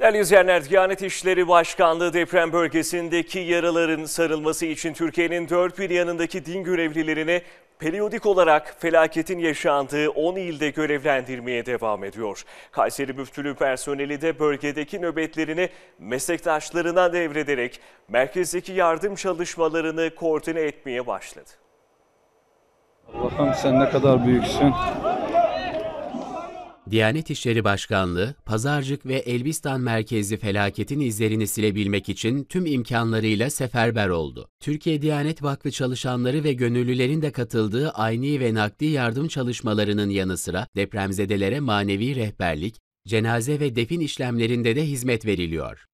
Değerli izleyenler, Diyanet İşleri Başkanlığı deprem bölgesindeki yaraların sarılması için Türkiye'nin dört bir yanındaki din görevlilerini periyodik olarak felaketin yaşandığı 10 ilde görevlendirmeye devam ediyor. Kayseri Müftülüğü personeli de bölgedeki nöbetlerini meslektaşlarına devrederek merkezdeki yardım çalışmalarını koordine etmeye başladı. Allah'ım sen ne kadar büyüksün. Diyanet İşleri Başkanlığı, Pazarcık ve Elbistan merkezi felaketin izlerini silebilmek için tüm imkanlarıyla seferber oldu. Türkiye Diyanet Vakfı çalışanları ve gönüllülerin de katıldığı ayni ve nakdi yardım çalışmalarının yanı sıra depremzedelere manevi rehberlik, cenaze ve defin işlemlerinde de hizmet veriliyor.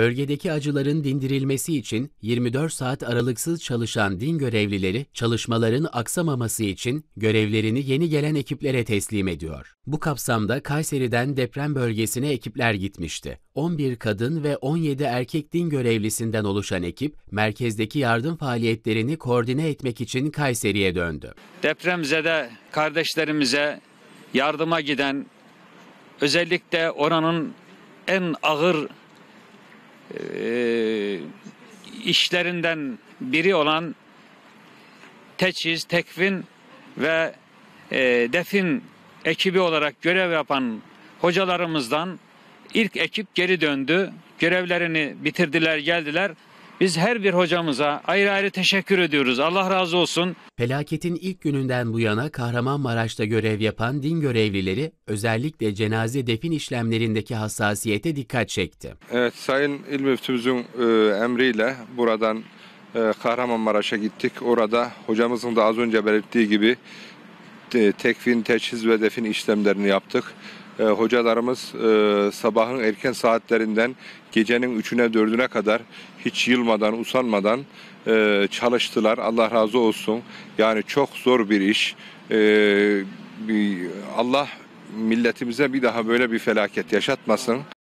Bölgedeki acıların dindirilmesi için 24 saat aralıksız çalışan din görevlileri çalışmaların aksamaması için görevlerini yeni gelen ekiplere teslim ediyor. Bu kapsamda Kayseri'den deprem bölgesine ekipler gitmişti. 11 kadın ve 17 erkek din görevlisinden oluşan ekip merkezdeki yardım faaliyetlerini koordine etmek için Kayseri'ye döndü. Depremzede kardeşlerimize yardıma giden özellikle oranın en ağır ee, işlerinden biri olan teçhiz, tekvin ve e, defin ekibi olarak görev yapan hocalarımızdan ilk ekip geri döndü. Görevlerini bitirdiler, geldiler. Biz her bir hocamıza ayrı ayrı teşekkür ediyoruz. Allah razı olsun. Felaketin ilk gününden bu yana Kahramanmaraş'ta görev yapan din görevlileri özellikle cenaze defin işlemlerindeki hassasiyete dikkat çekti. Evet, Sayın İl Müftümüzün e, emriyle buradan e, Kahramanmaraş'a gittik. Orada hocamızın da az önce belirttiği gibi e, tekvin, teçhiz ve defin işlemlerini yaptık e, hocalarımız e, sabahın erken saatlerinden gecenin üçüne dördüne kadar hiç yılmadan, usanmadan e, çalıştılar. Allah razı olsun. Yani çok zor bir iş. E, bir, Allah milletimize bir daha böyle bir felaket yaşatmasın.